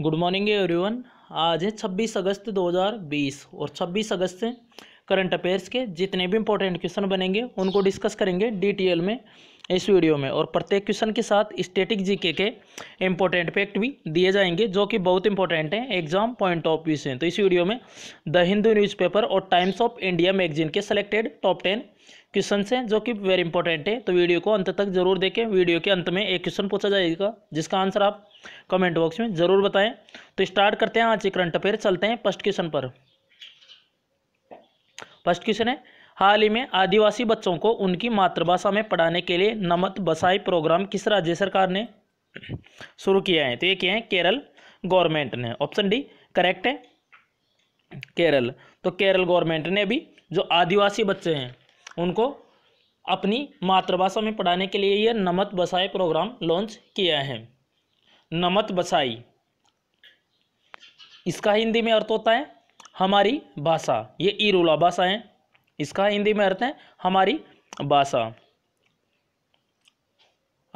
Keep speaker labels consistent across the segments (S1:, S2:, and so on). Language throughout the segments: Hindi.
S1: गुड मॉर्निंग एवरीवन आज है छब्बीस अगस्त 2020 और छब्बीस अगस्त से करंट अफेयर्स के जितने भी इंपॉर्टेंट क्वेश्चन बनेंगे उनको डिस्कस करेंगे डिटेल में इस वीडियो में और प्रत्येक क्वेश्चन के साथ स्टेटिक जीके के इम्पोर्टेंट फैक्ट भी दिए जाएंगे जो कि बहुत इंपॉर्टेंट हैं एग्जाम पॉइंट ऑफ व्यू से तो इस वीडियो में द हिंदू न्यूज़पेपर और टाइम्स ऑफ इंडिया मैगजीन के सेलेक्टेड टॉप टेन क्वेश्चन है जो कि वेरी इंपॉर्टेंट है तो वीडियो को अंत तक जरूर देखें वीडियो के अंत में एक क्वेश्चन पूछा जाएगा जिसका आंसर आप कमेंट बॉक्स में जरूर बताएं तो स्टार्ट करते हैं आज के करंट अफेयर चलते हैं फर्स्ट क्वेश्चन पर फर्स्ट क्वेश्चन है हाल ही में आदिवासी बच्चों को उनकी मातृभाषा में पढ़ाने के लिए नमत बसाई प्रोग्राम किस राज्य सरकार ने शुरू किया है तो ये क्या है केरल गवर्नमेंट ने ऑप्शन डी करेक्ट है केरल तो केरल गवर्नमेंट ने भी जो आदिवासी बच्चे हैं उनको अपनी मातृभाषा में पढ़ाने के लिए यह नमत बसाई प्रोग्राम लॉन्च किया है नमत बसाई इसका हिंदी में अर्थ होता है हमारी भाषा ये ईरोला भाषा है इसका हिंदी में अर्थ है हमारी भाषा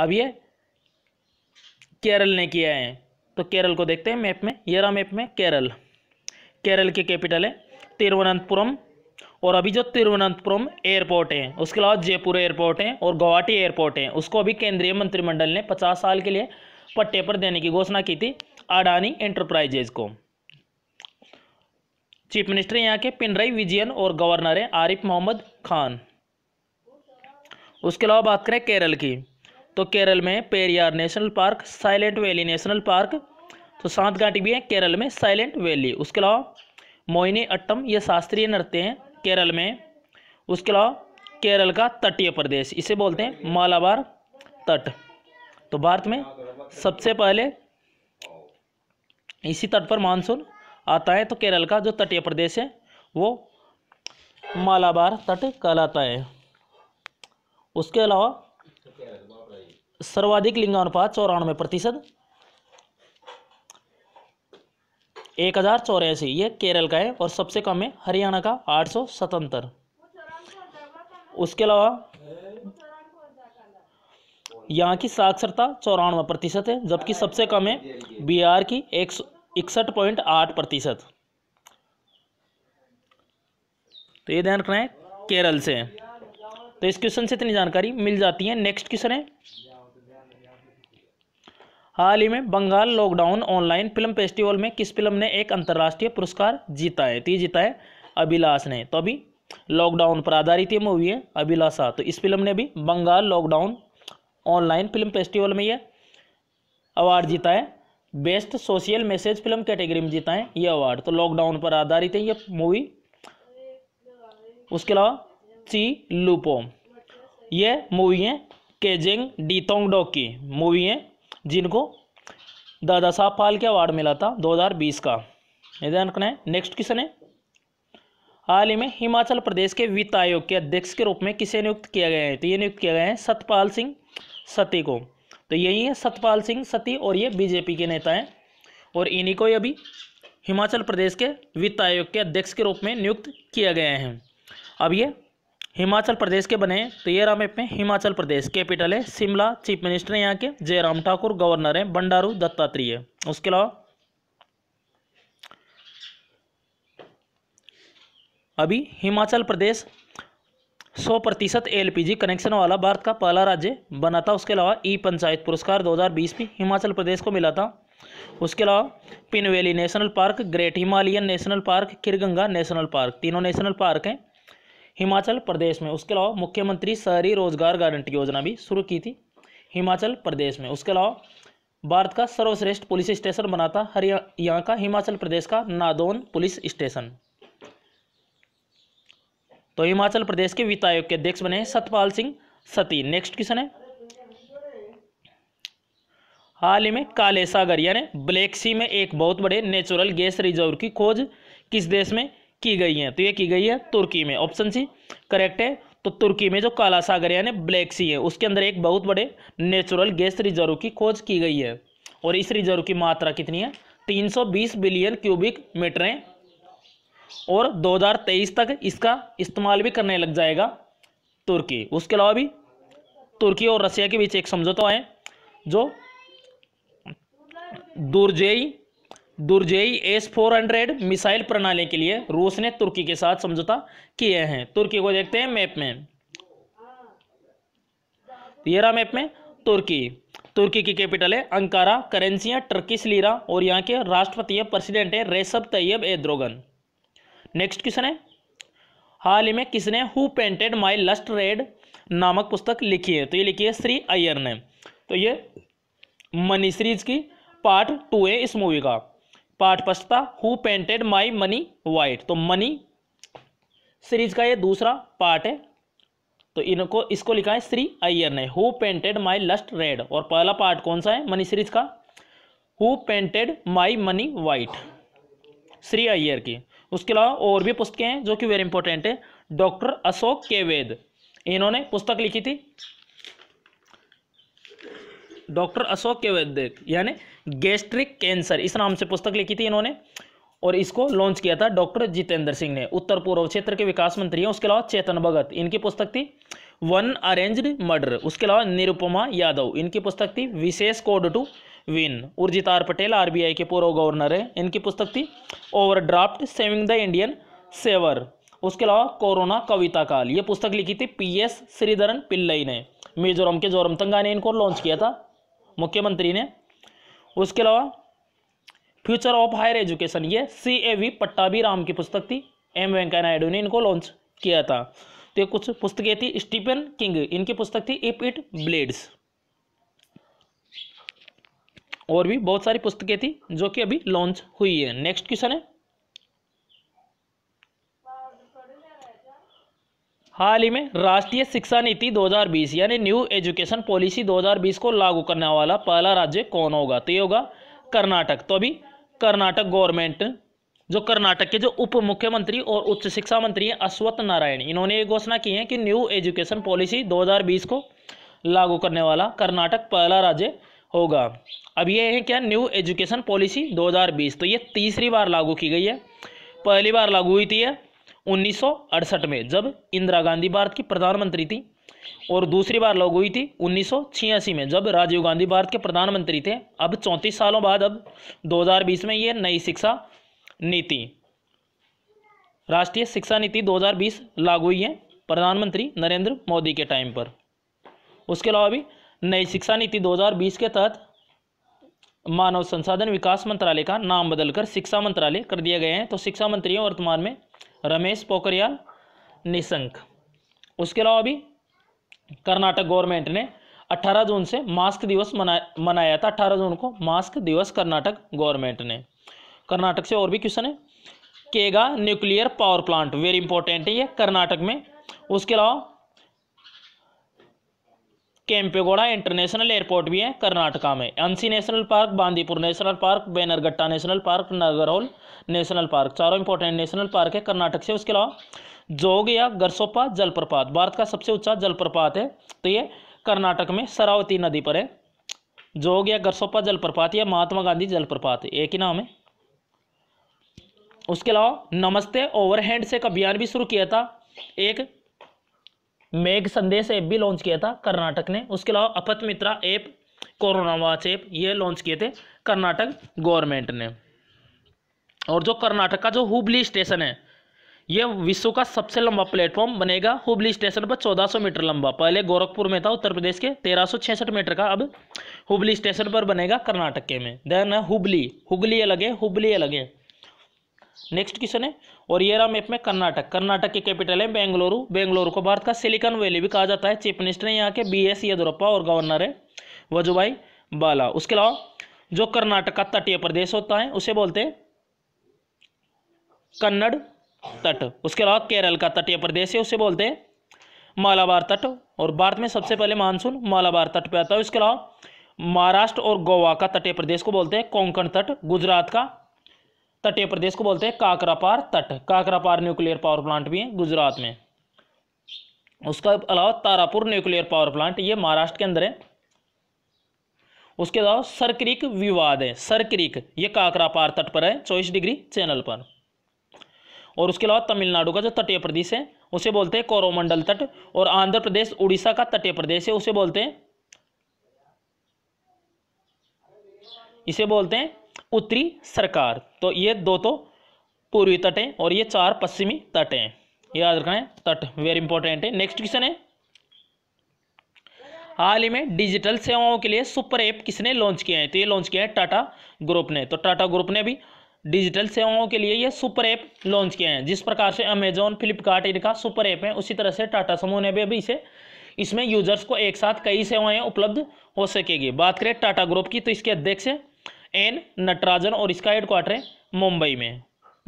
S1: अब ये केरल ने किया है तो केरल को देखते हैं मैप में येरा मैप में केरल केरल की के कैपिटल है तिरुवनंतपुरम और अभी जो तिरुवनंतपुरम एयरपोर्ट है उसके अलावा जयपुर एयरपोर्ट है और गुवाहाटी एयरपोर्ट है उसको अभी केंद्रीय मंत्रिमंडल ने पचास साल के लिए पट्टे पर देने की घोषणा की थी अडानी एंटरप्राइजेज को चीफ मिनिस्टर यहाँ के पिनराई विजयन और गवर्नर है आरिफ मोहम्मद खान उसके अलावा बात करें केरल की तो केरल में Periyar national park silent valley national park तो सात घाटी भी है केरल में साइलेंट वैली उसके अलावा मोहिनी अट्टम ये शास्त्रीय नृत्य हैं केरल में उसके अलावा केरल का तटीय प्रदेश इसे बोलते हैं मालाबार तट तो भारत में सबसे पहले इसी तट पर मानसून आता है तो केरल का जो तटीय प्रदेश है वो मालाबार तट कहलाता है उसके अलावा सर्वाधिक लिंगानुपात चौरानवे प्रतिशत एक हज़ार चौरासी ये केरल का है और सबसे कम है हरियाणा का आठ सौ सतहत्तर उसके अलावा यहाँ की साक्षरता चौरानवे प्रतिशत है जबकि सबसे कम है बिहार की एक इकसठ पॉइंट आठ प्रतिशत तो ये ध्यान रखना है केरल से तो इस क्वेश्चन से इतनी जानकारी मिल जाती है नेक्स्ट क्वेश्चन है हाल ही में Bengal lockdown online film festival में किस फिल्म ने एक अंतर्राष्ट्रीय पुरस्कार जीता है तो ये जीता है अभिलाष ने तो अभी लॉकडाउन पर आधारित ये मूवी है अभिलाषा तो इस फिल्म ने भी Bengal lockdown online film festival में यह अवार्ड जीता है best social message film category में जीता है ये अवार्ड तो लॉकडाउन पर आधारित है ये मूवी उसके अलावा ची लूपो ये मूवी है केजिंग डीतोंगडो की मूवी है जिनको दादा साहब फाल्के अवार्ड मिला था 2020 का ध्यान रखना है नेक्स्ट क्वेश्चन है हाल ही में हिमाचल प्रदेश के वित्त आयोग के अध्यक्ष के रूप में किसे नियुक्त किया गया है तो ये नियुक्त किया गया है सतपाल सिंह सती को तो यही है सतपाल सिंह सती और ये बीजेपी के नेता हैं और इन्हीं को अभी हिमाचल प्रदेश के वित्त आयोग के अध्यक्ष के रूप में नियुक्त किया गया है अब ये हिमाचल प्रदेश के बने तो ये राम मैप में हिमाचल प्रदेश कैपिटल है शिमला चीफ मिनिस्टर है यहाँ के जयराम ठाकुर गवर्नर हैं बंडारू दत्तात्रेय उसके अलावा अभी हिमाचल प्रदेश 100 प्रतिशत एल कनेक्शन वाला भारत का पहला राज्य बना था उसके अलावा ई पंचायत पुरस्कार 2020 भी हिमाचल प्रदेश को मिला था उसके अलावा Pin valley national park great Himalayan national park Kheerganga national park तीनों नेशनल पार्क हैं हिमाचल प्रदेश में उसके अलावा मुख्यमंत्री शहरी रोजगार गारंटी योजना भी शुरू की थी हिमाचल प्रदेश में उसके अलावा भारत का सर्वश्रेष्ठ पुलिस स्टेशन बना था हरियाणा यहाँ का हिमाचल प्रदेश का नादौन पुलिस स्टेशन तो हिमाचल प्रदेश के वित्त आयोग के अध्यक्ष बने सतपाल सिंह सती नेक्स्ट क्वेश्चन है हाल ही में काले सागर यानी ब्लैक सी में एक बहुत बड़े नेचुरल गैस रिजर्व की खोज किस देश में की गई हैं तो ये की गई है तुर्की में ऑप्शन सी करेक्ट है तो तुर्की में जो काला सागर यानी ब्लैक सी है उसके अंदर एक बहुत बड़े नेचुरल गैस रिजर्व की खोज की गई है और इस रिजर्व की मात्रा कितनी है 320 बिलियन क्यूबिक मीटर है और 2023 तक इसका इस्तेमाल भी करने लग जाएगा तुर्की उसके अलावा भी तुर्की और रशिया के बीच एक समझौता है जो दुर्जेई दुर्जेई एस फोर हंड्रेड मिसाइल प्रणाली के लिए रूस ने तुर्की के साथ समझौता किए हैं तुर्की को देखते हैं मैप में ये रहा मैप में तुर्की तुर्की की कैपिटल है अंकारा करेंसी है टर्किश लीरा और यहाँ के राष्ट्रपति है प्रेसिडेंट है Recep Tayyip Erdogan next question है हाल ही में किसने who painted my lust red नामक पुस्तक लिखी है तो ये लिखी है श्री अय्यर ने तो ये मनी सीरीज की पार्ट टू है इस मूवी का पाठ पछता who painted my money white तो मनी सीरीज का ये दूसरा पार्ट है तो इनको इसको लिखा है श्री अय्यर ने who painted my lust red और पहला पार्ट कौन सा है मनी सीरीज का who painted my money white Shri Iyer की उसके अलावा और भी पुस्तकें हैं जो कि वेरी इंपॉर्टेंट है डॉक्टर अशोक केवेद इन्होंने पुस्तक लिखी थी डॉक्टर अशोक केवेद यानी गैस्ट्रिक कैंसर इस नाम से पुस्तक लिखी थी इन्होंने और इसको लॉन्च किया था डॉक्टर जितेंद्र सिंह ने उत्तर पूर्व क्षेत्र के विकास मंत्री हैं उसके अलावा चेतन भगत इनकी पुस्तक थी वन अरेंज्ड मर्डर उसके अलावा निरुपमा यादव इनकी पुस्तक थी विशेष code to win Urjit Patel RBI के पूर्व गवर्नर हैं इनकी पुस्तक थी overdraft saving the Indian saver उसके अलावा कोरोना कविता काल ये पुस्तक लिखी थी पी श्रीधरन पिल्लई ने मिजोरम के जोरमतंगा ने इनको लॉन्च किया था मुख्यमंत्री ने उसके अलावा फ्यूचर ऑफ हायर एजुकेशन ये सी ए वी पट्टाभी की पुस्तक थी एम वेंकैया नायडू ने इनको लॉन्च किया था तो ये कुछ पुस्तकें थी स्टीफन किंग इनकी पुस्तक थी इफ इट ब्लेड्स और भी बहुत सारी पुस्तकें थी जो कि अभी लॉन्च हुई है नेक्स्ट क्वेश्चन है हाल ही में राष्ट्रीय शिक्षा नीति 2020 यानी न्यू एजुकेशन पॉलिसी 2020 को लागू करने वाला पहला राज्य कौन होगा तो ये होगा कर्नाटक तो अभी कर्नाटक गवर्नमेंट जो कर्नाटक के जो उप मुख्यमंत्री और उच्च शिक्षा मंत्री हैं अश्वत्थ नारायण इन्होंने ये घोषणा की है कि न्यू एजुकेशन पॉलिसी 2020 को लागू करने वाला कर्नाटक पहला राज्य होगा अब ये है क्या न्यू एजुकेशन पॉलिसी 2020 तो ये तीसरी बार लागू की गई है पहली बार लागू हुई थी उन्नीस में जब इंदिरा गांधी भारत की प्रधानमंत्री थी और दूसरी बार लागू हुई थी उन्नीस में जब राजीव गांधी भारत के प्रधानमंत्री थे अब चौंतीस सालों बाद अब 2020 में ये नई शिक्षा नीति राष्ट्रीय शिक्षा नीति 2020 लागू हुई है प्रधानमंत्री नरेंद्र मोदी के टाइम पर उसके अलावा भी नई शिक्षा नीति 2020 के तहत मानव संसाधन विकास मंत्रालय का नाम बदलकर शिक्षा मंत्रालय कर दिया गया है तो शिक्षा मंत्री वर्तमान में रमेश पोखरियाल निशंक उसके अलावा अभी कर्नाटक गवर्नमेंट ने 18 जून से मास्क दिवस मना मनाया था 18 जून को मास्क दिवस कर्नाटक गवर्नमेंट ने कर्नाटक से और भी क्वेश्चन है Kaiga nuclear power plant very important है ये कर्नाटक में उसके अलावा केम्पेगोड़ा इंटरनेशनल एयरपोर्ट भी है कर्नाटका में Anshi national park Bandipur national park Bannerghatta national park Nagarhole national park चारों इंपॉर्टेंट नेशनल पार्क है कर्नाटक से उसके अलावा जोग या गरसोपा जलप्रपात भारत का सबसे ऊंचा जलप्रपात है तो ये कर्नाटक में सरावती नदी पर है जोग या गरसोपा जलप्रपात या महात्मा गांधी जलप्रपात एक ही नाम है उसके अलावा नमस्ते ओवरहैंड से एक अभियान भी शुरू किया था एक मेघ संदेश ऐप भी लॉन्च किया था कर्नाटक ने उसके अलावा Apthamitra app corona watch app ये लॉन्च किए थे कर्नाटक गवर्नमेंट ने और जो कर्नाटक का जो हुबली स्टेशन है ये विश्व का सबसे लंबा प्लेटफॉर्म बनेगा हुबली स्टेशन पर 1400 मीटर लंबा पहले गोरखपुर में था उत्तर प्रदेश के 1366 मीटर का अब हुबली स्टेशन पर बनेगा कर्नाटक के में देन हुबली हुगली अलग है हुबली अलग है नेक्स्ट क्वेश्चन है और ये रहा मैप में कर्नाटक कर्नाटक की कैपिटल है बेंगलुरु बेंगलुरु को भारत का सिलिकॉन वैली भी कहा जाता है चीफ मिनिस्टर है यहाँ के बी एस येदुरप्पा और गवर्नर है वजुभाई बाला उसके अलावा जो कर्नाटक का तटीय प्रदेश होता है उसे बोलते हैं कन्नड़ तट उसके अलावा केरल का तटीय प्रदेश है उसे बोलते हैं मालाबार तट और भारत में सबसे पहले मानसून मालाबार तट पर आता है उसके अलावा महाराष्ट्र और गोवा का तटीय प्रदेश को बोलते हैं कोंकण तट गुजरात का तटीय प्रदेश को बोलते हैं काकरापार तट काकरापार न्यूक्लियर पावर प्लांट भी है गुजरात में उसके अलावा तारापुर न्यूक्लियर पावर प्लांट ये महाराष्ट्र के अंदर है उसके अलावा सरक्रिक विवाद है सरक्रिक ये काकरापार तट पर है चौबीस डिग्री चैनल पर और उसके अलावा तमिलनाडु का जो तटीय प्रदेश है उसे बोलते हैं कोरोमंडल तट और आंध्र प्रदेश उड़ीसा का तटीय प्रदेश है उसे बोलते हैं इसे बोलते हैं उत्तरी सरकार तो ये दो तो पूर्वी तट हैं और ये चार पश्चिमी तट हैं याद रखना है तट वेरी इंपॉर्टेंट है नेक्स्ट क्वेश्चन है हाल ही में डिजिटल सेवाओं के लिए सुपर ऐप किसने लॉन्च किया है तो ये लॉन्च किया है टाटा ग्रुप ने तो टाटा ग्रुप ने भी डिजिटल सेवाओं के लिए ये सुपर ऐप लॉन्च किया है जिस प्रकार से अमेजोन फ्लिपकार्ट इनका सुपर ऐप है उसी तरह से टाटा समूह ने भी अभी इसे इसमें यूजर्स को एक साथ कई सेवाएं उपलब्ध हो सकेगी बात करें टाटा ग्रुप की तो इसके अध्यक्ष एन नटराजन और इसका हेडक्वार्टर है मुंबई में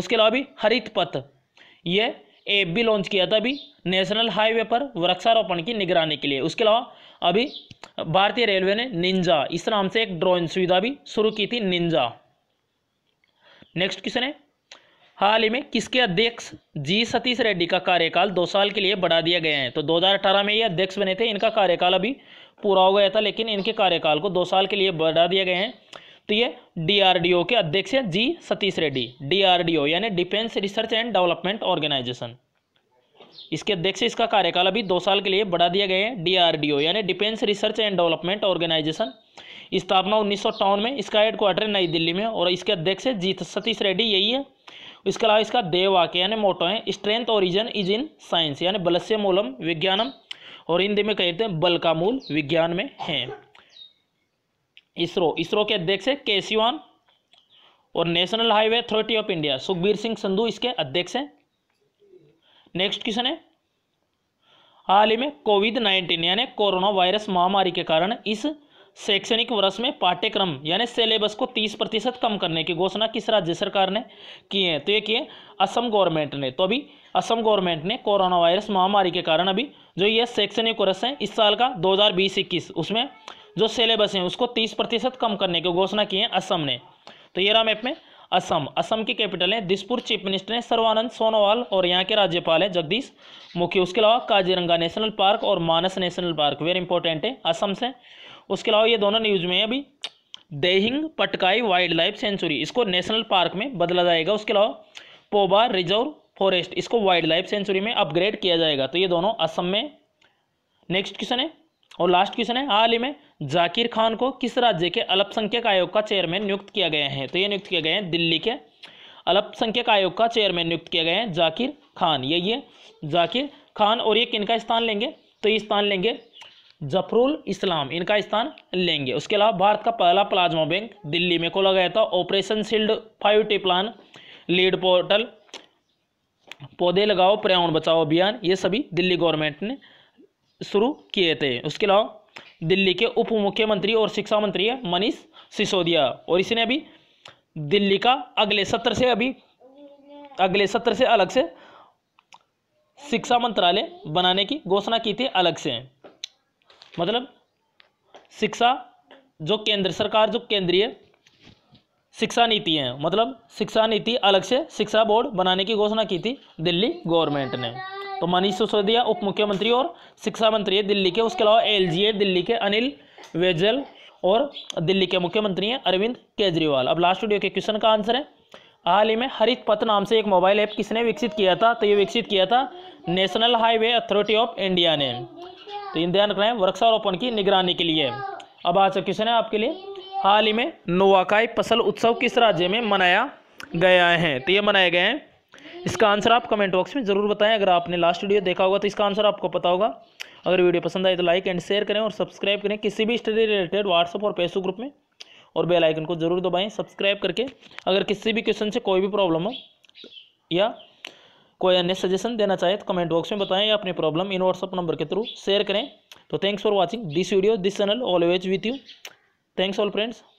S1: उसके अलावा भी हरित पथ ये ऐप भी लॉन्च किया था अभी नेशनल हाईवे पर वृक्षारोपण की निगरानी के लिए उसके अलावा अभी भारतीय रेलवे ने निंजा इस नाम से एक ड्रोन सुविधा भी शुरू की थी निंजा नेक्स्ट क्वेश्चन है हाल ही में किसके अध्यक्ष जी सतीश रेड्डी का कार्यकाल दो साल के लिए बढ़ा दिया गया है तो 2018 में ये अध्यक्ष बने थे इनका कार्यकाल अभी पूरा हो गया था लेकिन इनके कार्यकाल को दो साल के लिए बढ़ा दिया गया है तो ये डीआरडीओ के अध्यक्ष हैं जी सतीश रेड्डी डीआरडीओ यानी defence research and development organisation इसके अध्यक्ष इसका कार्यकाल अभी दो साल के लिए बढ़ा दिया गया है डीआरडीओ यानी defence research and development organisation स्थापना उन्नीस में इसका हेडक्वार्टर नई दिल्ली में और इसके अध्यक्ष है जी सतीश रेड्डी यही है इसके अलावा इसका देववाक्य यानी मोटो है strength origin is in science यानी बलस्य मूलम विज्ञानम और हिंदी में कहते हैं बल का मूल विज्ञान में है इसरो इसरो के अध्यक्ष है केसीवान और national highway authority of India Sukhbir Singh Sandhu इसके अध्यक्ष हैं नेक्स्ट क्वेश्चन है हाल ही में कोविड नाइन्टीन यानी कोरोना वायरस महामारी के कारण इस शैक्षणिक वर्ष में पाठ्यक्रम यानी सिलेबस को 30 प्रतिशत कम करने की घोषणा किस राज्य सरकार ने की है तो ये किए असम गवर्नमेंट ने तो अभी असम गवर्नमेंट ने कोरोना वायरस महामारी के कारण अभी जो ये शैक्षणिक वर्ष है इस साल का दो हज़ार उसमें जो सिलेबस है उसको तीस प्रतिशत कम करने की घोषणा की है असम ने तो ये रहा मैप में असम असम की कैपिटल है दिसपुर चीफ मिनिस्टर है सर्वानंद सोनोवाल और यहाँ के राज्यपाल हैं जगदीश मुखी उसके अलावा काजीरंगा नेशनल पार्क और Manas national park very important है असम से उसके अलावा ये दोनों न्यूज़ में है अभी Dehing Patkai wild life sanctuary इसको नेशनल पार्क में बदला जाएगा उसके अलावा पोबा रिजर्व फॉरेस्ट इसको वाइल्ड लाइफ सेंचुरी में अपग्रेड किया जाएगा तो ये दोनों असम में नेक्स्ट क्वेश्चन है और लास्ट क्वेश्चन है हाल ही में जाकिर खान को किस राज्य के अल्पसंख्यक आयोग का चेयरमैन नियुक्त किया गया है तो ये नियुक्त किया गया है दिल्ली के अल्पसंख्यक आयोग का चेयरमैन नियुक्त किया गया है जाकिर खान यही है जाकिर खान और ये किनका स्थान लेंगे तो ये स्थान लेंगे जफरुल इस्लाम इनका स्थान लेंगे उसके अलावा भारत का पहला प्लाज्मा बैंक दिल्ली में खोला गया था operation shield five T plan lead portal पौधे लगाओ पर्यावरण बचाओ अभियान ये सभी दिल्ली गवर्नमेंट ने शुरू किए थे उसके अलावा दिल्ली के उप मुख्यमंत्री और शिक्षा मंत्री है मनीष सिसोदिया और इसने अभी दिल्ली का अगले सत्र से अभी अगले सत्र से अलग से शिक्षा मंत्रालय बनाने की घोषणा की थी अलग से मतलब शिक्षा जो केंद्र सरकार जो केंद्रीय शिक्षा नीति है मतलब शिक्षा नीति अलग से शिक्षा बोर्ड बनाने की घोषणा की थी दिल्ली गवर्नमेंट ने तो मनीष सिसोदिया उप मुख्यमंत्री और शिक्षा मंत्री है दिल्ली के उसके अलावा एल है दिल्ली के अनिल वेजल और दिल्ली के मुख्यमंत्री हैं अरविंद केजरीवाल अब लास्ट वीडियो के क्वेश्चन का आंसर है हाल ही में हरित पथ नाम से एक मोबाइल ऐप किसने विकसित किया था तो ये विकसित किया था national highway authority of India ने तो इन ध्यान है वृक्षारोपण की निगरानी के लिए अब आज का क्वेश्चन है आपके लिए हाल ही में नोवाकाई फसल उत्सव किस राज्य में मनाया गया है तो ये मनाए गए हैं इसका आंसर आप कमेंट बॉक्स में ज़रूर बताएं अगर आपने लास्ट वीडियो देखा होगा तो इसका आंसर आपको पता होगा अगर वीडियो पसंद आए तो लाइक एंड शेयर करें और सब्सक्राइब करें किसी भी स्टडी रिलेटेड व्हाट्सअप और पेसू ग्रुप में और बेल आइकन को ज़रूर दबाएं सब्सक्राइब करके अगर किसी भी क्वेश्चन से कोई भी प्रॉब्लम हो या कोई अन्य सजेशन देना चाहे तो कमेंट बॉक्स में बताएं या अपनी प्रॉब्लम इन व्हाट्सअप नंबर के थ्रू शेयर करें तो thanks for watching this video this channel always with you thanks all friends